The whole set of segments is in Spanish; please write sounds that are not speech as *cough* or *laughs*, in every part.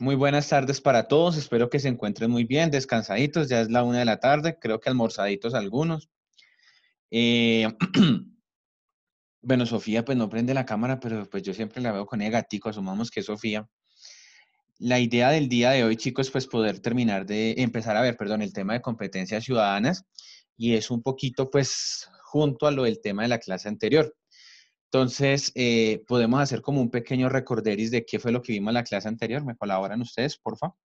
Muy buenas tardes para todos, espero que se encuentren muy bien, descansaditos, ya es la una de la tarde, creo que almorzaditos algunos. Eh, *clears throat* bueno, Sofía pues no prende la cámara, pero pues yo siempre la veo con el gatito, asumamos que es Sofía. La idea del día de hoy, chicos, pues poder terminar de empezar a ver, perdón, el tema de competencias ciudadanas y es un poquito pues junto a lo del tema de la clase anterior. Entonces, eh, podemos hacer como un pequeño recorderis de qué fue lo que vimos en la clase anterior. ¿Me colaboran ustedes, por favor?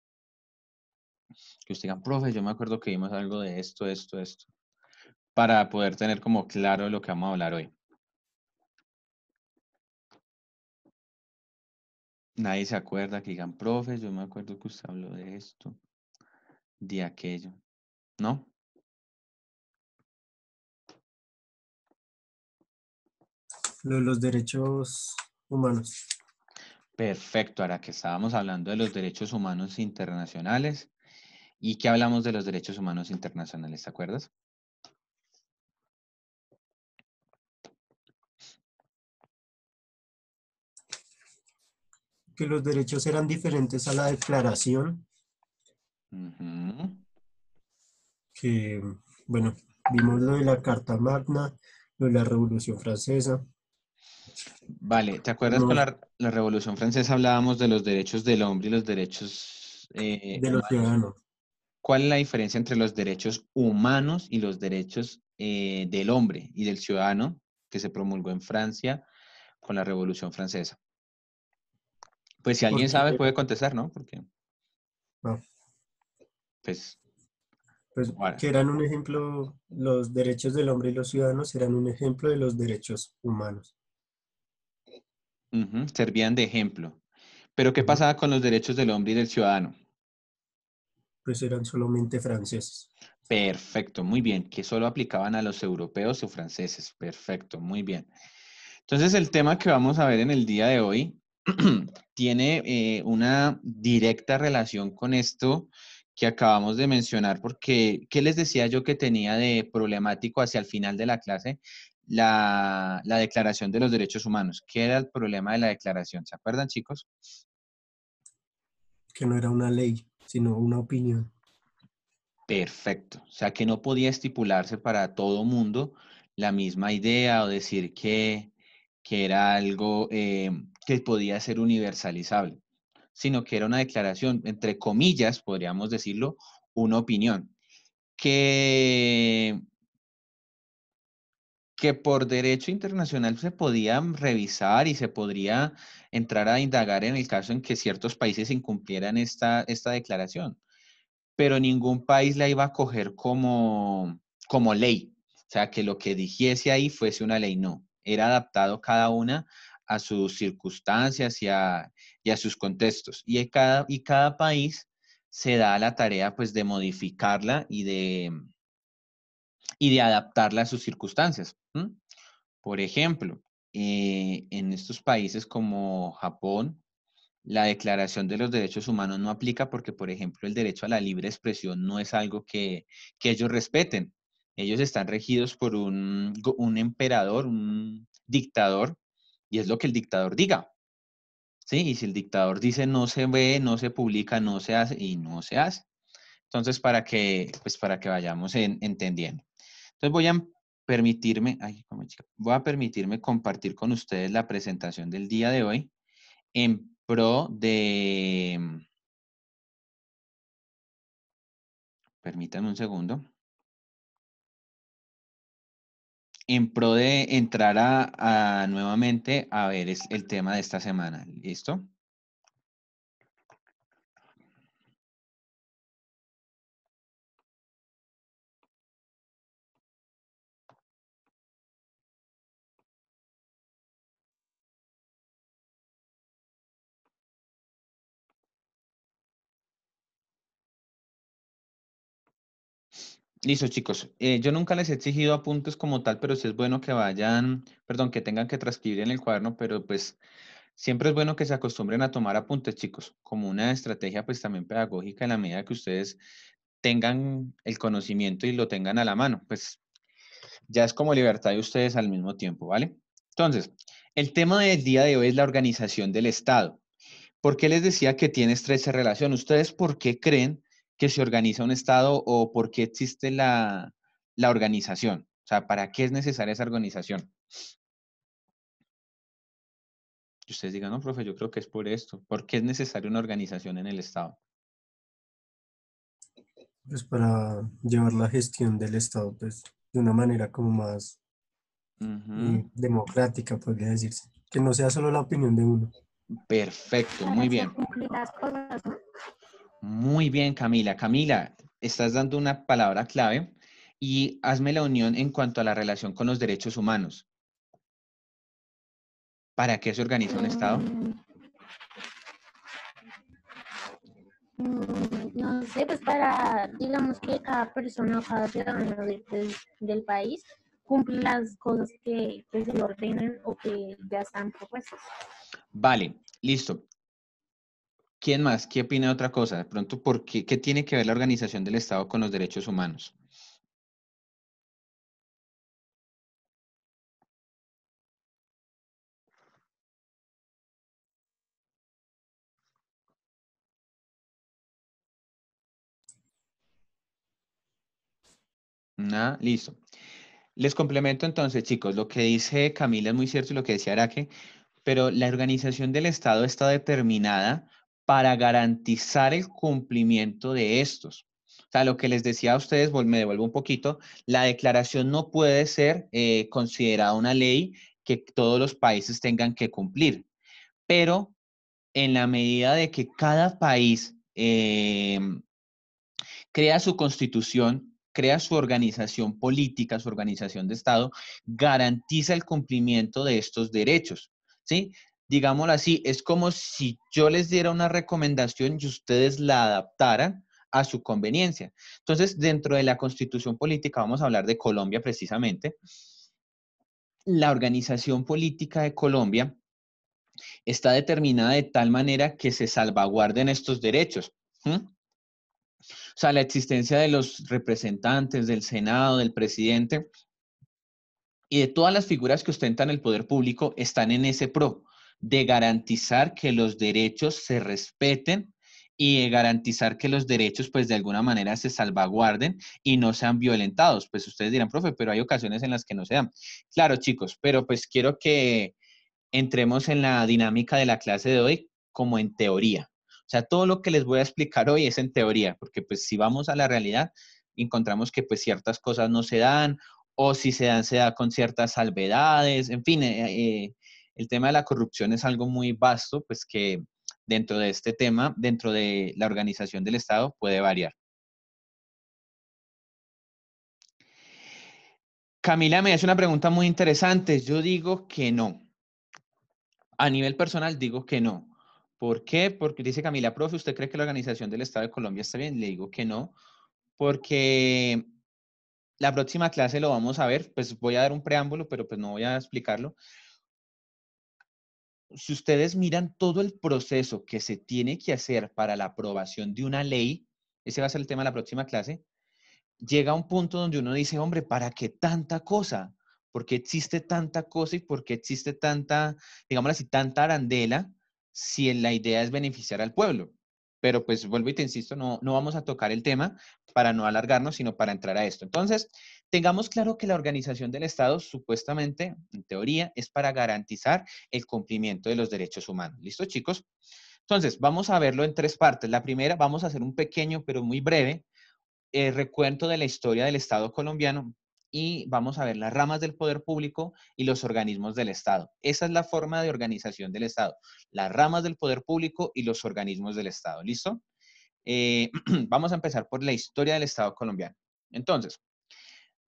Que ustedes digan, profe, yo me acuerdo que vimos algo de esto, esto, esto. Para poder tener como claro lo que vamos a hablar hoy. Nadie se acuerda que digan, profe, yo me acuerdo que usted habló de esto, de aquello. ¿No? lo de los derechos humanos. Perfecto, ahora que estábamos hablando de los derechos humanos internacionales y que hablamos de los derechos humanos internacionales, ¿te acuerdas? Que los derechos eran diferentes a la declaración. Que, bueno, vimos lo de la Carta Magna, lo de la Revolución Francesa, Vale, ¿te acuerdas con la, Revolución Francesa hablábamos de los derechos del hombre y los derechos eh, de los ciudadanos? ¿Cuál es la diferencia entre los derechos humanos y los derechos eh, del hombre y del ciudadano que se promulgó en Francia con la Revolución Francesa? Pues si alguien sabe puede contestar, ¿no? Porque pues, pues que eran un ejemplo los derechos del hombre y los ciudadanos eran un ejemplo de los derechos humanos servían de ejemplo. Pero ¿qué pasaba con los derechos del hombre y del ciudadano? Pues eran solamente franceses. Perfecto, muy bien, que solo aplicaban a los europeos o franceses. Perfecto, muy bien. Entonces el tema que vamos a ver en el día de hoy *clears throat* tiene eh, una directa relación con esto que acabamos de mencionar, porque ¿qué les decía yo que tenía de problemático hacia el final de la clase? la, Declaración de los Derechos Humanos. ¿Qué era el problema de la declaración? ¿Se acuerdan, chicos? Que no era una ley, sino una opinión. Perfecto. O sea, que no podía estipularse para todo mundo la misma idea o decir que, era algo eh, que podía ser universalizable, sino que era una declaración, entre comillas, podríamos decirlo, una opinión, que que por derecho internacional se podía revisar y se podría entrar a indagar en el caso en que ciertos países incumplieran esta, esta declaración, pero ningún país la iba a coger como, como ley, o sea, que lo que dijese ahí fuese una ley, no, era adaptado cada una a sus circunstancias y a, sus contextos. Y cada, y cada país se da la tarea pues de modificarla y de, y de adaptarla a sus circunstancias. Por ejemplo, eh, en estos países como Japón, la Declaración de los Derechos Humanos no aplica porque, por ejemplo, el derecho a la libre expresión no es algo que, ellos respeten. Ellos están regidos por un, emperador, un dictador, y es lo que el dictador diga. ¿Sí? Y si el dictador dice no se ve, no se publica, no se hace y no se hace. Entonces, para que, pues para que vayamos entendiendo. Entonces voy a permitirme, voy a permitirme compartir con ustedes la presentación del día de hoy en pro de... Mm, permítanme un segundo. En pro de entrar a, nuevamente a ver el tema de esta semana. ¿Listo? Listo, chicos. Eh, yo nunca les he exigido apuntes como tal, pero sí es bueno que vayan, perdón, que tengan que transcribir en el cuaderno, pero pues siempre es bueno que se acostumbren a tomar apuntes, chicos, como una estrategia pues también pedagógica en la medida que ustedes tengan el conocimiento y lo tengan a la mano, pues ya es como libertad de ustedes al mismo tiempo, ¿vale? Entonces, el tema del día de hoy es la organización del Estado. ¿Por qué les decía que tiene estrecha relación? ¿Ustedes por qué creen que se organiza un Estado o por qué existe la, la organización? O sea, ¿para qué es necesaria esa organización? Y ustedes digan, no, profe, yo creo que es por esto. ¿Por qué es necesaria una organización en el Estado? Pues para llevar la gestión del Estado, pues, de una manera como más mm, democrática, podría decirse. Que no sea solo la opinión de uno. Perfecto, muy bien. Muy bien, Camila. Camila, estás dando una palabra clave y hazme la unión en cuanto a la relación con los derechos humanos. ¿Para qué se organiza un Estado? Mm, no sé, pues para, digamos que cada persona o cada ciudadano del país cumple las cosas que, se le ordenan o que ya están propuestas. Vale, listo. ¿Quién más? ¿Qué opina de otra cosa? De pronto, ¿por qué, tiene que ver la organización del Estado con los derechos humanos? Nada, listo. Les complemento entonces, chicos, lo que dice Camila es muy cierto y lo que decía Araque, pero la organización del Estado está determinada para garantizar el cumplimiento de estos. O sea, lo que les decía a ustedes, me devuelvo un poquito, la declaración no puede ser eh, considerada una ley que todos los países tengan que cumplir, pero en la medida de que cada país eh, crea su constitución, crea su organización política, su organización de Estado, garantiza el cumplimiento de estos derechos. ¿sí? digámoslo así, es como si yo les diera una recomendación y ustedes la adaptaran a su conveniencia. Entonces, dentro de la constitución política, vamos a hablar de Colombia precisamente, la organización política de Colombia está determinada de tal manera que se salvaguarden estos derechos. O sea, la existencia de los representantes, del Senado, del presidente y de todas las figuras que ostentan el poder público están en ese pro de garantizar que los derechos se respeten y de garantizar que los derechos, pues de alguna manera, se salvaguarden y no sean violentados. Pues ustedes dirán, profe, pero hay ocasiones en las que no se dan. Claro, chicos, pero pues quiero que entremos en la dinámica de la clase de hoy como en teoría. O sea, todo lo que les voy a explicar hoy es en teoría, porque pues si vamos a la realidad, encontramos que pues ciertas cosas no se dan o si se dan, se da con ciertas salvedades, en fin, eh, eh el tema de la corrupción es algo muy vasto, pues que dentro de este tema, dentro de la organización del Estado, puede variar. Camila me hace una pregunta muy interesante. Yo digo que no. A nivel personal digo que no. ¿Por qué? Porque dice Camila, profe, ¿usted cree que la organización del Estado de Colombia está bien? Le digo que no, porque la próxima clase lo vamos a ver, pues voy a dar un preámbulo, pero pues no voy a explicarlo si ustedes miran todo el proceso que se tiene que hacer para la aprobación de una ley, ese va a ser el tema de la próxima clase, llega a un punto donde uno dice, hombre, ¿para qué tanta cosa? ¿Por qué existe tanta cosa y por qué existe tanta, digámoslo así, tanta arandela si la idea es beneficiar al pueblo? Pero pues vuelvo y te insisto, no, no vamos a tocar el tema para no alargarnos, sino para entrar a esto. Entonces, Tengamos claro que la organización del Estado supuestamente, en teoría, es para garantizar el cumplimiento de los derechos humanos. ¿Listo, chicos? Entonces, vamos a verlo en tres partes. La primera, vamos a hacer un pequeño, pero muy breve, eh, recuento de la historia del Estado colombiano y vamos a ver las ramas del poder público y los organismos del Estado. Esa es la forma de organización del Estado, las ramas del poder público y los organismos del Estado. ¿Listo? Eh, *clears throat* vamos a empezar por la historia del Estado colombiano. Entonces,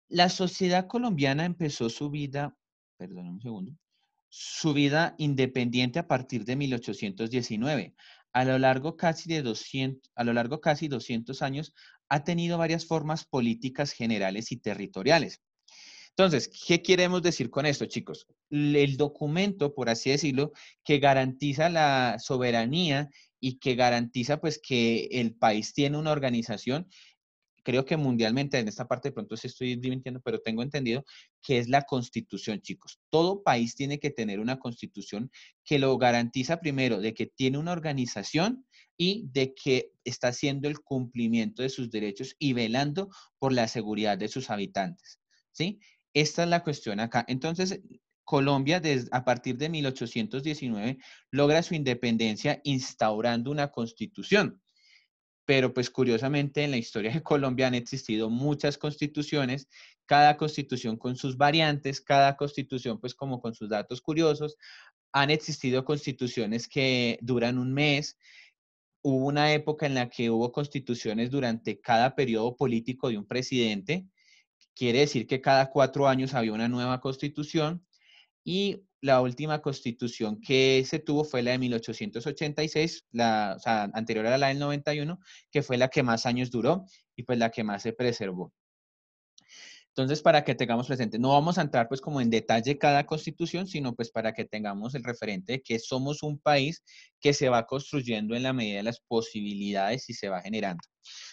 la sociedad colombiana empezó su vida, perdón un segundo, su vida independiente a partir de 1819. A lo largo casi de 200, a lo largo casi 200 años ha tenido varias formas políticas generales y territoriales. Entonces, ¿qué queremos decir con esto, chicos? El documento, por así decirlo, que garantiza la soberanía y que garantiza pues que el país tiene una organización creo que mundialmente, en esta parte de pronto se estoy divirtiendo, pero tengo entendido que es la constitución, chicos. Todo país tiene que tener una constitución que lo garantiza primero de que tiene una organización y de que está haciendo el cumplimiento de sus derechos y velando por la seguridad de sus habitantes. ¿Sí? Esta es la cuestión acá. Entonces, Colombia, desde, a partir de 1819, logra su independencia instaurando una constitución pero pues curiosamente en la historia de Colombia han existido muchas constituciones, cada constitución con sus variantes, cada constitución pues como con sus datos curiosos, han existido constituciones que duran un mes, hubo una época en la que hubo constituciones durante cada periodo político de un presidente, quiere decir que cada cuatro años había una nueva constitución, y la última constitución que se tuvo fue la de 1886, la, o sea, anterior a la del 91, que fue la que más años duró y pues la que más se preservó. Entonces, para que tengamos presente, no vamos a entrar pues como en detalle cada constitución, sino pues para que tengamos el referente de que somos un país que se va construyendo en la medida de las posibilidades y se va generando.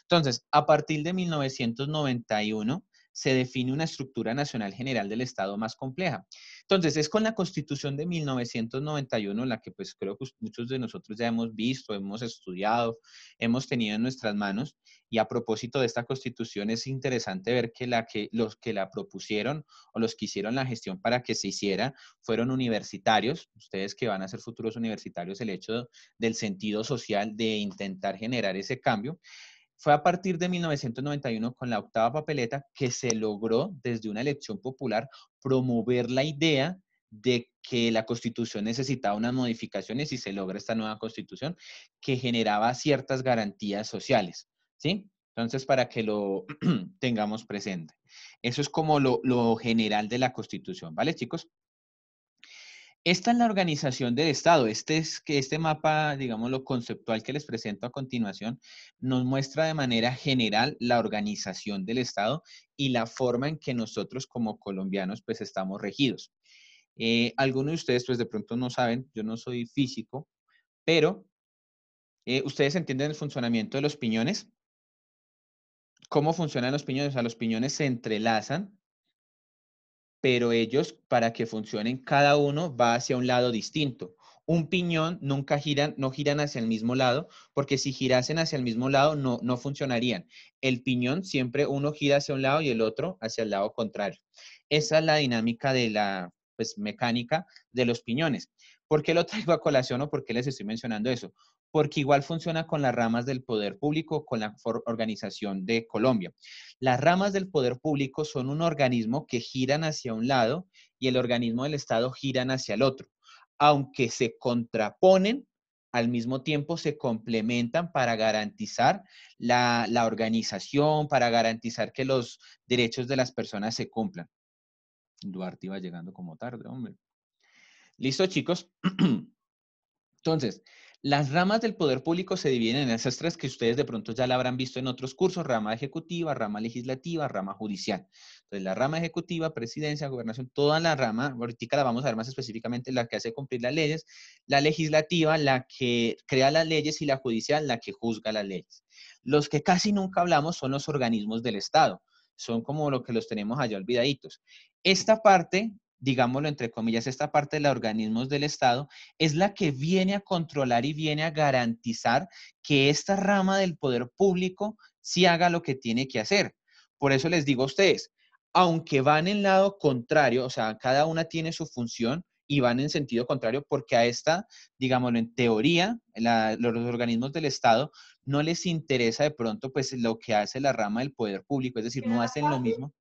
Entonces, a partir de 1991 se define una estructura nacional general del Estado más compleja. Entonces, es con la Constitución de 1991 la que pues creo que muchos de nosotros ya hemos visto, hemos estudiado, hemos tenido en nuestras manos. Y a propósito de esta Constitución, es interesante ver que, la que los que la propusieron o los que hicieron la gestión para que se hiciera fueron universitarios, ustedes que van a ser futuros universitarios, el hecho del sentido social de intentar generar ese cambio. Fue a partir de 1991 con la octava papeleta que se logró desde una elección popular promover la idea de que la constitución necesitaba unas modificaciones y se logra esta nueva constitución que generaba ciertas garantías sociales, ¿sí? Entonces, para que lo *clears throat* tengamos presente. Eso es como lo, lo general de la constitución, ¿vale, chicos? Esta es la organización del Estado. Este, es, este mapa, digamos, lo conceptual que les presento a continuación, nos muestra de manera general la organización del Estado y la forma en que nosotros como colombianos pues estamos regidos. Eh, algunos de ustedes pues de pronto no saben, yo no soy físico, pero eh, ustedes entienden el funcionamiento de los piñones. ¿Cómo funcionan los piñones? O sea, los piñones se entrelazan pero ellos para que funcionen cada uno va hacia un lado distinto. Un piñón nunca giran, no giran hacia el mismo lado, porque si girasen hacia el mismo lado no, funcionarían. El piñón siempre uno gira hacia un lado y el otro hacia el lado contrario. Esa es la dinámica de la pues, mecánica de los piñones. ¿Por qué lo traigo a colación o por qué les estoy mencionando eso? porque igual funciona con las ramas del poder público, con la organización de Colombia. Las ramas del poder público son un organismo que giran hacia un lado y el organismo del Estado giran hacia el otro, aunque se contraponen. Al mismo tiempo se complementan para garantizar la, la organización, para garantizar que los derechos de las personas se cumplan. Duarte iba llegando como tarde, hombre. Listo, chicos. *clears throat* Entonces, las ramas del poder público se dividen en esas tres que ustedes de pronto ya la habrán visto en otros cursos, rama ejecutiva, rama legislativa, rama judicial. Entonces, la rama ejecutiva, presidencia, gobernación, toda la rama, ahorita la vamos a ver más específicamente, la que hace cumplir las leyes, la legislativa, la que crea las leyes y la judicial, la que juzga las leyes. Los que casi nunca hablamos son los organismos del Estado son como lo que los tenemos allá olvidaditos. Esta parte digámoslo entre comillas, esta parte de los organismos del Estado, es la que viene a controlar y viene a garantizar que esta rama del poder público sí haga lo que tiene que hacer. Por eso les digo a ustedes, aunque van en lado contrario, o sea, cada una tiene su función, y van en sentido contrario porque a esta, digámoslo, en teoría, los organismos del Estado no les interesa de pronto pues lo que hace la rama del poder público, es decir, no hacen lo mismo.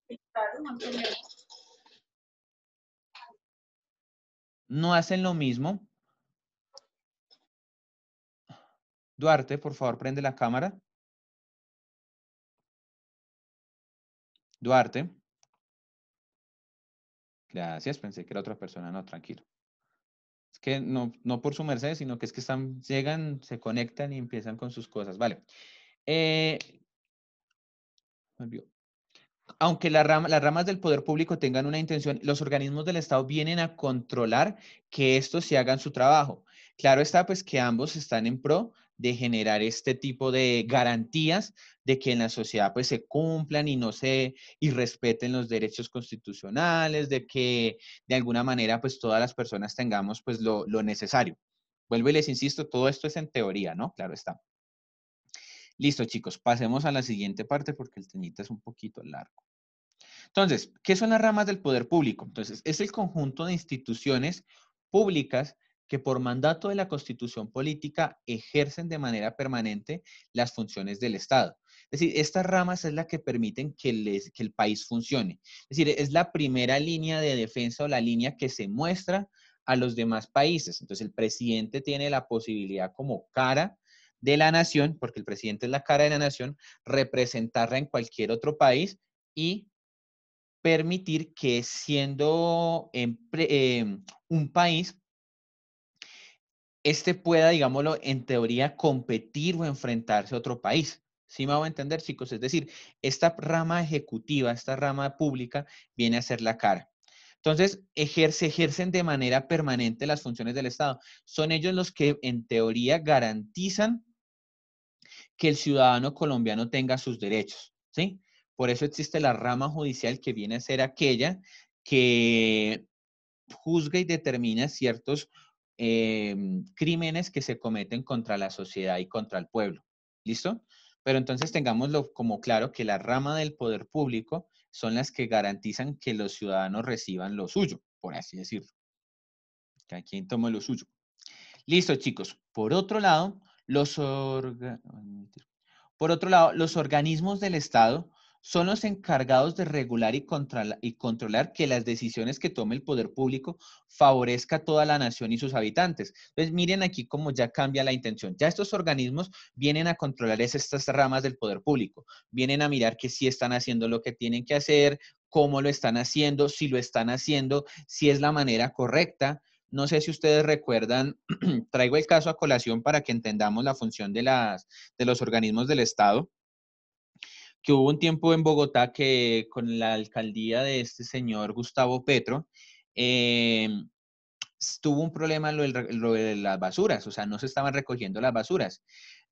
no hacen lo mismo. Duarte, por favor, prende la cámara. Duarte. Gracias, pensé que era otra persona, no, tranquilo. Es que no, no por su merced, sino que es que están, llegan, se conectan y empiezan con sus cosas. Vale. Eh, aunque las ramas del poder público tengan una intención, los organismos del Estado vienen a controlar que estos se hagan su trabajo. Claro está, pues que ambos están en pro de generar este tipo de garantías de que en la sociedad pues se cumplan y no se y respeten los derechos constitucionales, de que de alguna manera pues todas las personas tengamos pues lo, necesario. Vuelvo y les insisto, todo esto es en teoría, ¿no? Claro está. Listo, chicos, pasemos a la siguiente parte porque el teñito es un poquito largo. Entonces, ¿qué son las ramas del poder público? Entonces, es el conjunto de instituciones públicas que por mandato de la constitución política ejercen de manera permanente las funciones del Estado. Es decir, estas ramas es la que permiten que, el país funcione. Es decir, es la primera línea de defensa o la línea que se muestra a los demás países. Entonces, el presidente tiene la posibilidad como cara de la nación, porque el presidente es la cara de la nación, representarla en cualquier otro país y permitir que siendo em, un país, este pueda, digámoslo, en teoría competir o enfrentarse a otro país. ¿Sí me a entender, chicos? Es decir, esta rama ejecutiva, esta rama pública, viene a ser la cara. Entonces, ejerce, ejercen de manera permanente las funciones del Estado. Son ellos los que, en teoría, garantizan que el ciudadano colombiano tenga sus derechos, ¿sí? Por eso existe la rama judicial que viene a ser aquella que juzga y determina ciertos em, crímenes que se cometen contra la sociedad y contra el pueblo. ¿Listo? Pero entonces tengámoslo como claro que la rama del poder público son las que garantizan que los ciudadanos reciban lo suyo, por así decirlo. que quien tome lo suyo. Listo, chicos. Por otro lado, los, por otro lado, los organismos del Estado son los encargados de regular y, controlar que las decisiones que tome el poder público favorezca a toda la nación y sus habitantes. Entonces, miren aquí cómo ya cambia la intención. Ya estos organismos vienen a controlar esas, estas ramas del poder público, vienen a mirar que si están haciendo lo que tienen que hacer, cómo lo están haciendo, si lo están haciendo, si es la manera correcta. No sé si ustedes recuerdan, *clears throat* traigo el caso a colación para que entendamos la función de los organismos del Estado que hubo un tiempo en Bogotá que con la alcaldía de este señor Gustavo Petro, eh, tuvo un problema lo, de las basuras, o sea, no se estaban recogiendo las basuras.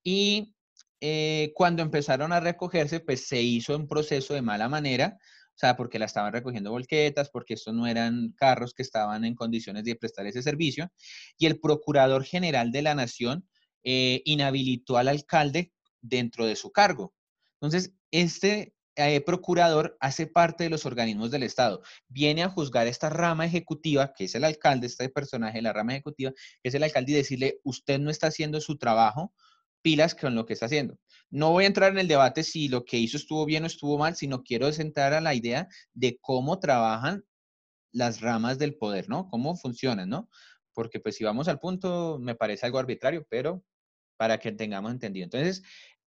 Y eh, cuando empezaron a recogerse, pues se hizo un proceso de mala manera, o sea, porque la estaban recogiendo volquetas, porque estos no eran carros que estaban en condiciones de prestar ese servicio. Y el procurador general de la nación eh, inhabilitó al alcalde dentro de su cargo. Entonces, este eh, procurador hace parte de los organismos del Estado. Viene a juzgar esta rama ejecutiva, que es el alcalde, este personaje, la rama ejecutiva, que es el alcalde, y decirle, usted no está haciendo su trabajo, pilas con lo que está haciendo. No voy a entrar en el debate si lo que hizo estuvo bien o estuvo mal, sino quiero centrar a la idea de cómo trabajan las ramas del poder, ¿no? Cómo funcionan, ¿no? Porque pues si vamos al punto, me parece algo arbitrario, pero para que tengamos entendido. Entonces,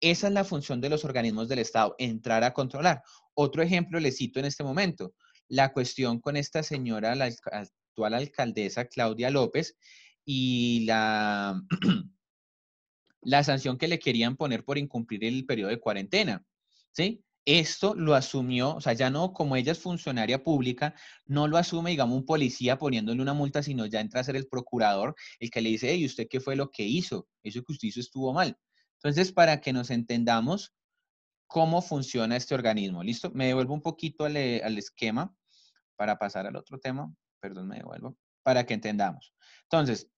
esa es la función de los organismos del Estado, entrar a controlar. Otro ejemplo le cito en este momento, la cuestión con esta señora, la actual alcaldesa Claudia López, y la, *clears throat* la sanción que le querían poner por incumplir el periodo de cuarentena. ¿sí? Esto lo asumió, o sea, ya no como ella es funcionaria pública, no lo asume, digamos, un policía poniéndole una multa, sino ya entra a ser el procurador el que le dice, ¿y ¿usted qué fue lo que hizo? Eso que usted hizo estuvo mal. Entonces, para que nos entendamos cómo funciona este organismo, ¿listo? Me devuelvo un poquito eh, al, esquema para pasar al otro tema, perdón, me devuelvo, para que entendamos. Entonces,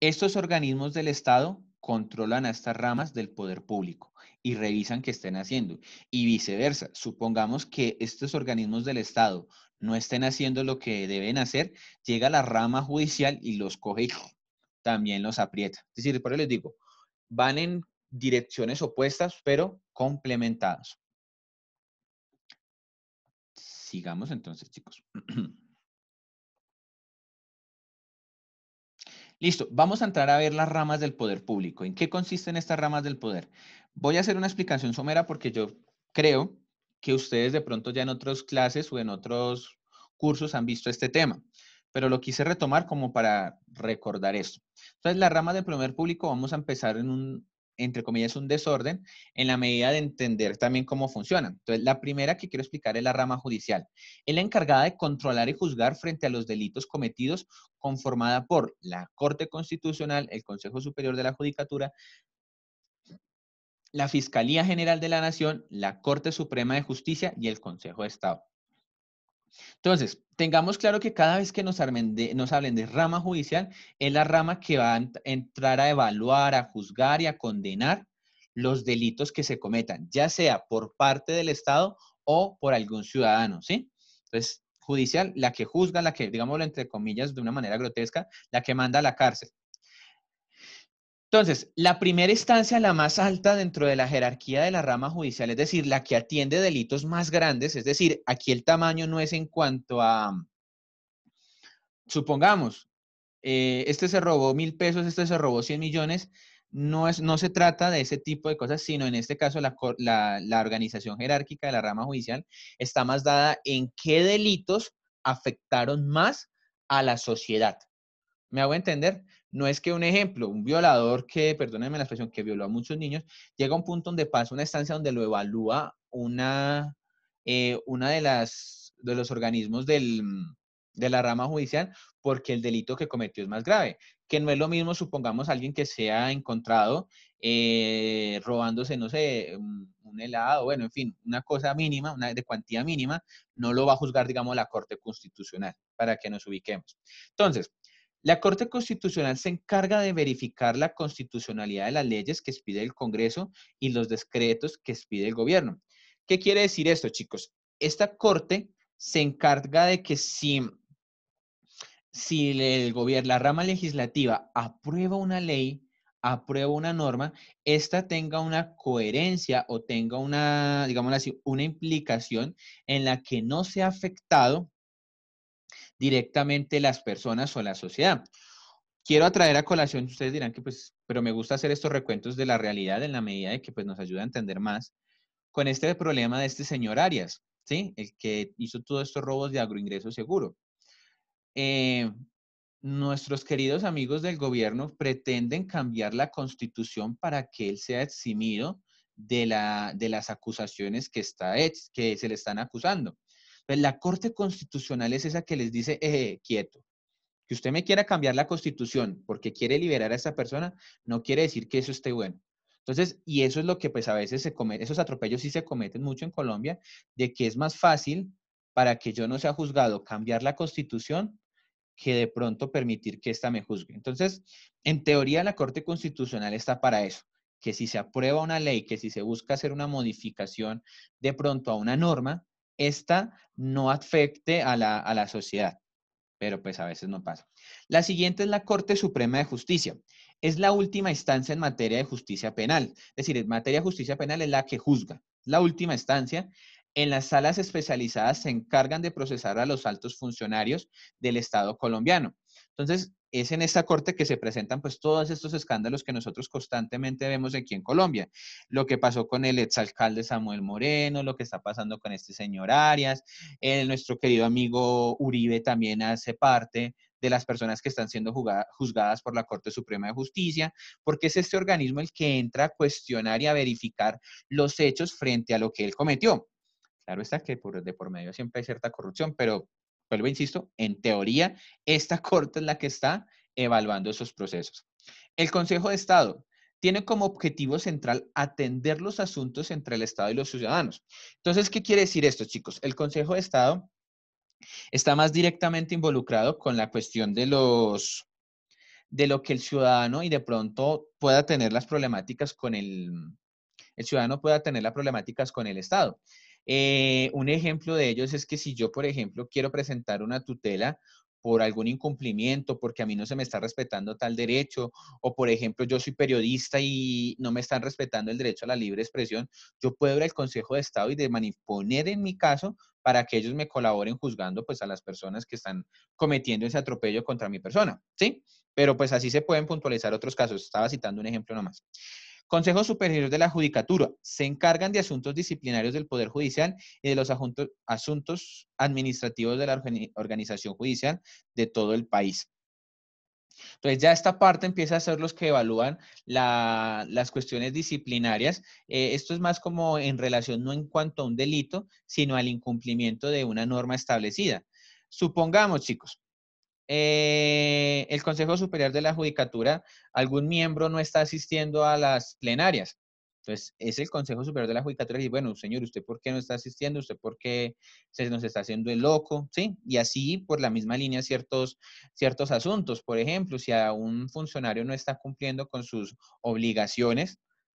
estos organismos del Estado controlan a estas ramas del poder público y revisan que estén haciendo y viceversa. Supongamos que estos organismos del Estado no estén haciendo lo que deben hacer, llega la rama judicial y los coge y también los aprieta. Es decir, por eso les digo, van en direcciones opuestas, pero complementadas. Sigamos entonces, chicos. *clears throat* Listo, vamos a entrar a ver las ramas del poder público. ¿En qué consisten estas ramas del poder? Voy a hacer una explicación somera porque yo creo que ustedes de pronto ya en otras clases o en otros cursos han visto este tema pero lo quise retomar como para recordar eso. Entonces, la rama del primer público vamos a empezar en un, entre comillas, un desorden en la medida de entender también cómo funciona. Entonces, la primera que quiero explicar es la rama judicial. Es la encargada de controlar y juzgar frente a los delitos cometidos conformada por la Corte Constitucional, el Consejo Superior de la Judicatura, la Fiscalía General de la Nación, la Corte Suprema de Justicia y el Consejo de Estado. Entonces, tengamos claro que cada vez que nos, nos hablen de rama judicial, es la rama que va a entrar a evaluar, a juzgar y a condenar los delitos que se cometan, ya sea por parte del Estado o por algún ciudadano, ¿sí? Entonces, judicial, la que juzga, la que, digámoslo entre comillas, de una manera grotesca, la que manda a la cárcel, entonces, la primera instancia, la más alta dentro de la jerarquía de la rama judicial, es decir, la que atiende delitos más grandes, es decir, aquí el tamaño no es en cuanto a, supongamos, eh, este se robó mil pesos, este se robó cien millones, no, es, no se trata de ese tipo de cosas, sino en este caso la, la organización jerárquica de la rama judicial está más dada en qué delitos afectaron más a la sociedad. ¿Me hago entender? No es que un ejemplo, un violador que, perdónenme la expresión, que violó a muchos niños, llega a un punto donde pasa una estancia donde lo evalúa una, eh, una de las de los organismos de la rama judicial porque el delito que cometió es más grave. Que no es lo mismo, supongamos, alguien que se ha encontrado eh, robándose, no sé, un, helado, bueno, en fin, una cosa mínima, una de cuantía mínima, no lo va a juzgar, digamos, la Corte Constitucional, para que nos ubiquemos. Entonces, la Corte Constitucional se encarga de verificar la constitucionalidad de las leyes que expide el Congreso y los decretos que expide el gobierno. ¿Qué quiere decir esto, chicos? Esta Corte se encarga de que si, si el gobierno, la rama legislativa aprueba una ley, aprueba una norma, esta tenga una coherencia o tenga una, digámoslo así, una implicación en la que no sea afectado directamente las personas o la sociedad. Quiero atraer a colación, ustedes dirán que pues, pero me gusta hacer estos recuentos de la realidad en la medida de que pues nos ayuda a entender más con este problema de este señor Arias, ¿sí? El que hizo todos estos robos de agroingreso seguro. Eh, nuestros queridos amigos del gobierno pretenden cambiar la constitución para que él sea eximido de, la, de las acusaciones que, está, que se le están acusando. Pues la Corte Constitucional es esa que les dice, eh, quieto, que usted me quiera cambiar la constitución porque quiere liberar a esa persona, no quiere decir que eso esté bueno. Entonces, y eso es lo que pues a veces se comete, esos atropellos sí se cometen mucho en Colombia, de que es más fácil para que yo no sea juzgado cambiar la constitución que de pronto permitir que ésta me juzgue. Entonces, en teoría la Corte Constitucional está para eso, que si se aprueba una ley, que si se busca hacer una modificación de pronto a una norma, esta no afecte a la, sociedad, pero pues a veces no pasa. La siguiente es la Corte Suprema de Justicia. Es la última instancia en materia de justicia penal. Es decir, en materia de justicia penal es la que juzga, la última instancia. En las salas especializadas se encargan de procesar a los altos funcionarios del Estado colombiano. Entonces, es en esta corte que se presentan pues todos estos escándalos que nosotros constantemente vemos aquí en Colombia. Lo que pasó con el exalcalde Samuel Moreno, lo que está pasando con este señor Arias, eh, nuestro querido amigo Uribe también hace parte de las personas que están siendo juzgadas por la Corte Suprema de Justicia, porque es este organismo el que entra a cuestionar y a verificar los hechos frente a lo que él cometió. Claro está que por, de por medio siempre hay cierta corrupción, pero Vuelvo, insisto, en teoría, esta *laughs* corte es la que está evaluando esos procesos. El Consejo de Estado tiene como objetivo central atender los asuntos entre el Estado y los ciudadanos. Entonces, ¿qué quiere decir esto, chicos? El Consejo de Estado está más directamente involucrado con la cuestión de los de lo que el ciudadano y de pronto pueda tener las problemáticas con el, el ciudadano pueda tener las problemáticas con el Estado. Eh, un ejemplo de ellos es que si yo, por ejemplo, quiero presentar una tutela por algún incumplimiento, porque a mí no se me está respetando tal derecho, o por ejemplo, yo soy periodista y no me están respetando el derecho a la libre expresión, yo puedo ir al Consejo de Estado y de poner en mi caso para que ellos me colaboren juzgando pues a las personas que están cometiendo ese atropello contra mi persona, ¿sí? Pero pues así se pueden puntualizar otros casos. Estaba citando un ejemplo nomás. Consejos Superiores de la Judicatura se encargan de asuntos disciplinarios del Poder Judicial y de los asuntos administrativos de la organización judicial de todo el país. Entonces ya esta parte empieza a ser los que evalúan las cuestiones disciplinarias. Eh, esto es más como en relación no en cuanto a un delito, sino al incumplimiento de una norma establecida. Supongamos, chicos, eh, el Consejo Superior de la Judicatura, algún miembro no está asistiendo a las plenarias. Entonces, es el Consejo Superior de la Judicatura y bueno, señor, ¿usted por qué no está asistiendo? ¿Usted por qué se nos está haciendo el loco? ¿Sí? Y así, por la misma línea, ciertos, ciertos asuntos. Por ejemplo, si a un funcionario no está cumpliendo con sus obligaciones,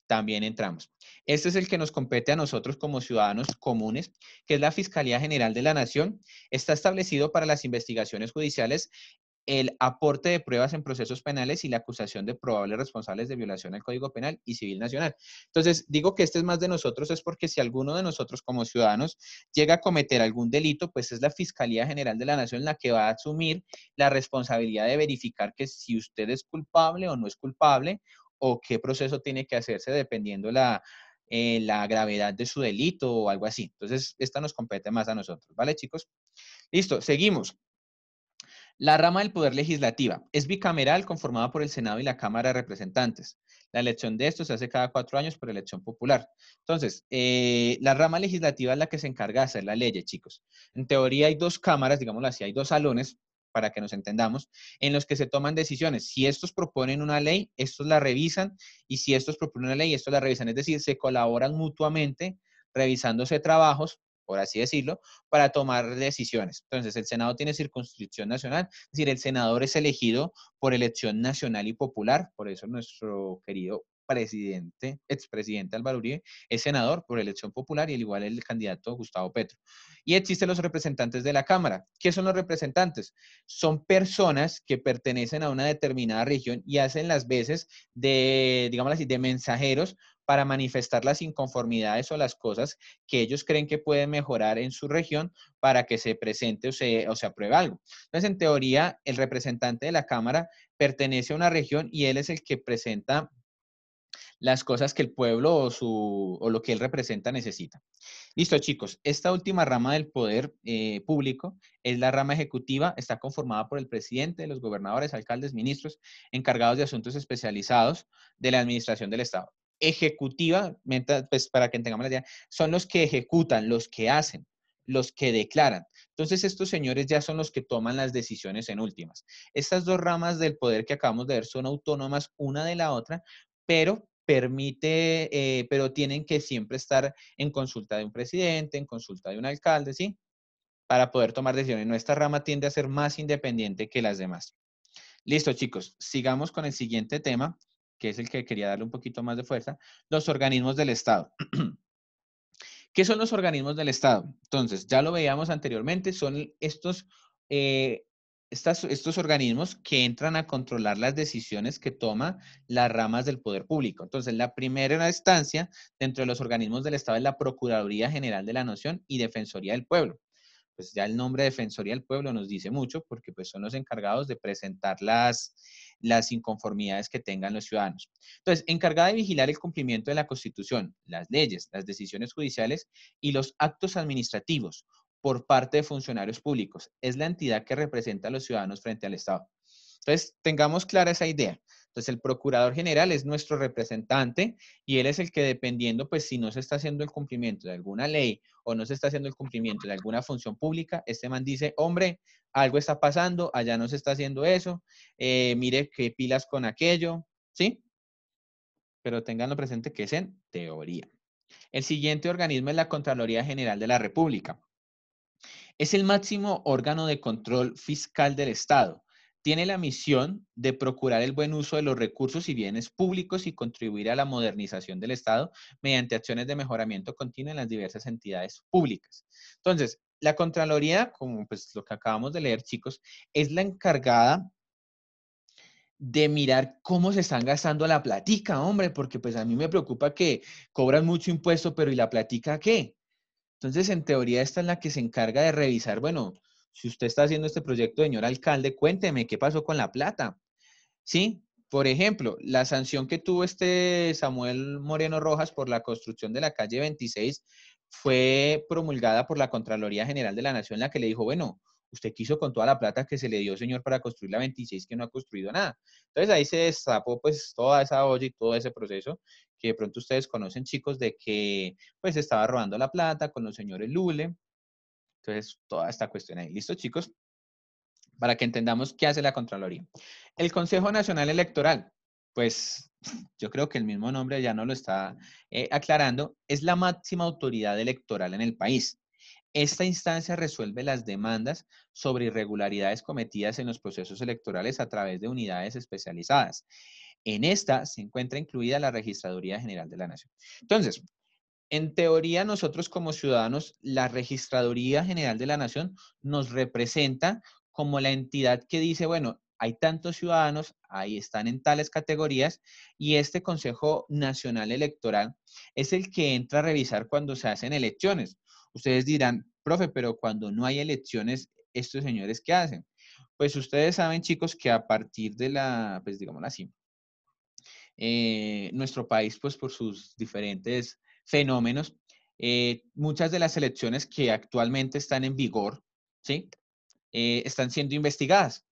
también entramos. Este es el que nos compete a nosotros como ciudadanos comunes, que es la Fiscalía General de la Nación. Está establecido para las investigaciones judiciales el aporte de pruebas en procesos penales y la acusación de probables responsables de violación al Código Penal y Civil Nacional. Entonces, digo que este es más de nosotros, es porque si alguno de nosotros como ciudadanos llega a cometer algún delito, pues es la Fiscalía General de la Nación la que va a asumir la responsabilidad de verificar que si usted es culpable o no es culpable, o qué proceso tiene que hacerse dependiendo la, eh, la gravedad de su delito o algo así. Entonces, esta nos compete más a nosotros, ¿vale, chicos? Listo, seguimos. La rama del Poder Legislativa es bicameral conformada por el Senado y la Cámara de Representantes. La elección de estos se hace cada cuatro años por elección popular. Entonces, eh, la rama legislativa es la que se encarga de hacer la ley, chicos. En teoría hay dos cámaras, digámoslo así, hay dos salones para que nos entendamos, en los que se toman decisiones. Si estos proponen una ley, estos la revisan, y si estos proponen una ley, estos la revisan. Es decir, se colaboran mutuamente revisándose trabajos por así decirlo, para tomar decisiones. Entonces, el Senado tiene circunscripción nacional, es decir, el senador es elegido por elección nacional y popular, por eso nuestro querido presidente, expresidente Álvaro Uribe, es senador por elección popular y al igual el candidato Gustavo Petro. Y existen los representantes de la Cámara. ¿Qué son los representantes? Son personas que pertenecen a una determinada región y hacen las veces de, digamos así, de mensajeros para manifestar las inconformidades o las cosas que ellos creen que pueden mejorar en su región para que se presente o se, o se apruebe algo. Entonces, en teoría, el representante de la Cámara pertenece a una región y él es el que presenta las cosas que el pueblo o, su, lo que él representa necesita. Listo, chicos. Esta última rama del poder eh, público es la rama ejecutiva. Está conformada por el presidente, los gobernadores, alcaldes, ministros, encargados de asuntos especializados de la administración del Estado. Ejecutiva, pues, para que tengamos la idea, son los que ejecutan, los que hacen, los que declaran. Entonces, estos señores ya son los que toman las decisiones en últimas. Estas dos ramas del poder que acabamos de ver son autónomas una de la otra, pero permite, eh, pero tienen que siempre estar en consulta de un presidente, en consulta de un alcalde, ¿sí? Para poder tomar decisiones. Nuestra rama tiende a ser más independiente que las demás. Listo, chicos, sigamos con el siguiente tema, que es el que quería darle un poquito más de fuerza, los organismos del Estado. *clears throat* ¿Qué son los organismos del Estado? Entonces, ya lo veíamos anteriormente, son estos eh, estos organismos que entran a controlar las decisiones que toman las ramas del poder público. Entonces, la primera instancia dentro de los organismos del Estado es la Procuraduría General de la Nación y Defensoría del Pueblo. Pues ya el nombre Defensoría del Pueblo nos dice mucho porque pues son los encargados de presentar las, las inconformidades que tengan los ciudadanos. Entonces, encargada de vigilar el cumplimiento de la Constitución, las leyes, las decisiones judiciales y los actos administrativos, por parte de funcionarios públicos. Es la entidad que representa a los ciudadanos frente al Estado. Entonces, tengamos clara esa idea. Entonces, el procurador general es nuestro representante y él es el que dependiendo, pues si no se está haciendo el cumplimiento de alguna ley o no se está haciendo el cumplimiento de alguna función pública, este man dice, hombre, algo está pasando, allá no se está haciendo eso, eh, mire qué pilas con aquello, ¿sí? Pero tenganlo presente que es en teoría. El siguiente organismo es la Contraloría General de la República. Es el máximo órgano de control fiscal del Estado. Tiene la misión de procurar el buen uso de los recursos y bienes públicos y contribuir a la modernización del Estado mediante acciones de mejoramiento continuo en las diversas entidades públicas. Entonces, la Contraloría, como pues lo que acabamos de leer, chicos, es la encargada de mirar cómo se están gastando la platica, hombre, porque pues a mí me preocupa que cobran mucho impuesto, pero ¿y la platica qué? Entonces, en teoría, esta es la que se encarga de revisar, bueno, si usted está haciendo este proyecto, señor alcalde, cuénteme qué pasó con la plata. Sí, por ejemplo, la sanción que tuvo este Samuel Moreno Rojas por la construcción de la calle 26 fue promulgada por la Contraloría General de la Nación, la que le dijo, bueno, usted quiso con toda la plata que se le dio, señor, para construir la 26, que no ha construido nada. Entonces ahí se destapó pues toda esa olla y todo ese proceso que de pronto ustedes conocen, chicos, de que pues estaba robando la plata con los señores Lule. Entonces, toda esta cuestión ahí. ¿Listo, chicos? Para que entendamos qué hace la Contraloría. El Consejo Nacional Electoral, pues yo creo que el mismo nombre ya no lo está eh, aclarando, es la máxima autoridad electoral en el país. Esta instancia resuelve las demandas sobre irregularidades cometidas en los procesos electorales a través de unidades especializadas. En esta se encuentra incluida la Registraduría General de la Nación. Entonces, en teoría, nosotros como ciudadanos, la Registraduría General de la Nación nos representa como la entidad que dice, bueno, hay tantos ciudadanos, ahí están en tales categorías, y este Consejo Nacional Electoral es el que entra a revisar cuando se hacen elecciones. Ustedes dirán, profe, pero cuando no hay elecciones, ¿estos señores qué hacen? Pues ustedes saben, chicos, que a partir de la, pues digámoslo así, eh, nuestro país, pues por sus diferentes fenómenos, eh, muchas de las elecciones que actualmente están en vigor, ¿sí? Eh, están siendo investigadas.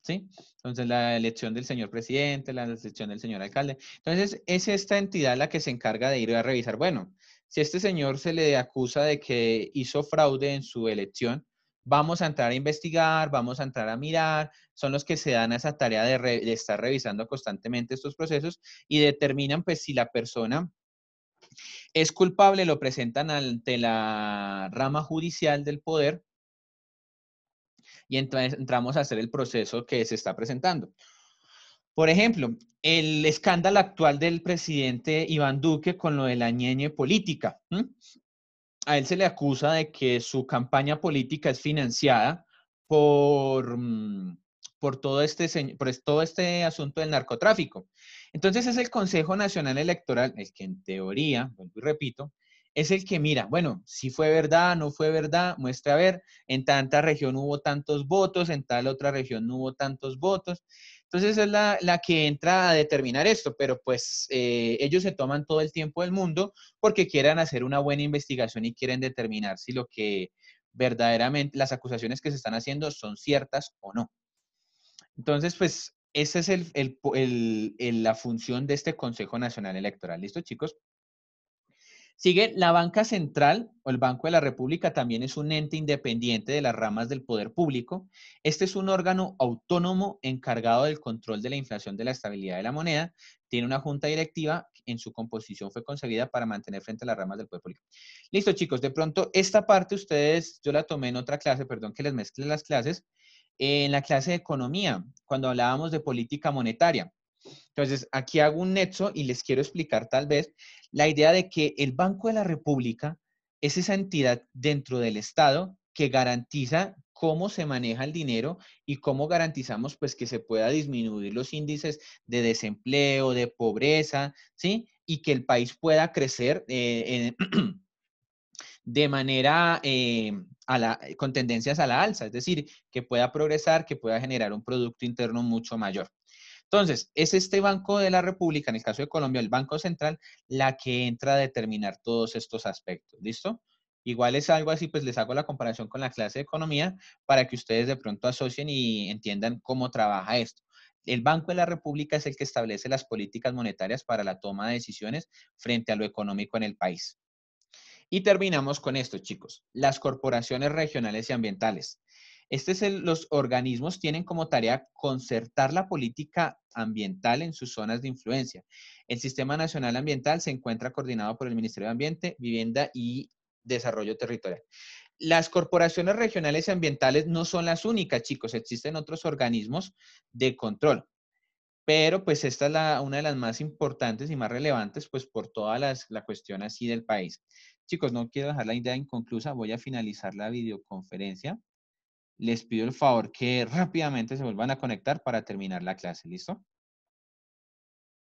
¿Sí? Entonces, la elección del señor presidente, la elección del señor alcalde. Entonces, es esta entidad la que se encarga de ir a revisar, bueno, si este señor se le acusa de que hizo fraude en su elección, vamos a entrar a investigar, vamos a entrar a mirar, son los que se dan a esa tarea de, estar revisando constantemente estos procesos y determinan pues si la persona es culpable, lo presentan ante la rama judicial del poder y entonces entramos a hacer el proceso que se está presentando. Por ejemplo, el escándalo actual del presidente Iván Duque con lo de la ñeñe política. A él se le acusa de que su campaña política es financiada por, mm, por, todo, este, por todo este asunto del narcotráfico. Entonces es el Consejo Nacional Electoral, el que en teoría, y repito, es el que mira, bueno, si fue verdad, no fue verdad, muestra a ver, en tanta región hubo tantos votos, en tal otra región no hubo tantos votos. Entonces es la, que entra a determinar esto, pero pues eh, ellos se toman todo el tiempo del mundo porque quieran hacer una buena investigación y quieren determinar si lo que verdaderamente las acusaciones que se están haciendo son ciertas o no. Entonces, pues esa es el, la función de este Consejo Nacional Electoral. ¿Listo, chicos? Sigue la banca central o el Banco de la República también es un ente independiente de las ramas del poder público. Este es un órgano autónomo encargado del control de la inflación de la estabilidad de la moneda. Tiene una junta directiva, en su composición fue concebida para mantener frente a las ramas del poder público. Listo, chicos, de pronto esta parte ustedes, yo la tomé en otra clase, perdón que les mezcle las clases, en la clase de economía, cuando hablábamos de política monetaria. Entonces, aquí hago un nexo y les quiero explicar tal vez la idea de que el Banco de la República es esa entidad dentro del Estado que garantiza cómo se maneja el dinero y cómo garantizamos pues que se pueda disminuir los índices de desempleo, de pobreza, ¿sí? Y que el país pueda crecer eh, *clears throat* de manera eh, a con tendencias a la alza, es decir, que pueda progresar, que pueda generar un producto interno mucho mayor. Entonces, es este Banco de la República, en el caso de Colombia, el Banco Central, la que entra a determinar todos estos aspectos, ¿listo? Igual es algo así, pues les hago la comparación con la clase de economía para que ustedes de pronto asocien y entiendan cómo trabaja esto. El Banco de la República es el que establece las políticas monetarias para la toma de decisiones frente a lo económico en el país. Y terminamos con esto, chicos, las corporaciones regionales y ambientales. Este es los organismos tienen como tarea concertar la política ambiental en sus zonas de influencia. El Sistema Nacional Ambiental se encuentra coordinado por el Ministerio de Ambiente, Vivienda y Desarrollo Territorial. Las corporaciones regionales y ambientales no son las únicas, chicos, existen otros organismos de control pero pues esta es una de las más importantes y más relevantes pues por toda la cuestión así del país. Chicos, no quiero dejar la idea inconclusa, voy a finalizar la videoconferencia les pido el favor que rápidamente se vuelvan a conectar para terminar la clase. ¿Listo?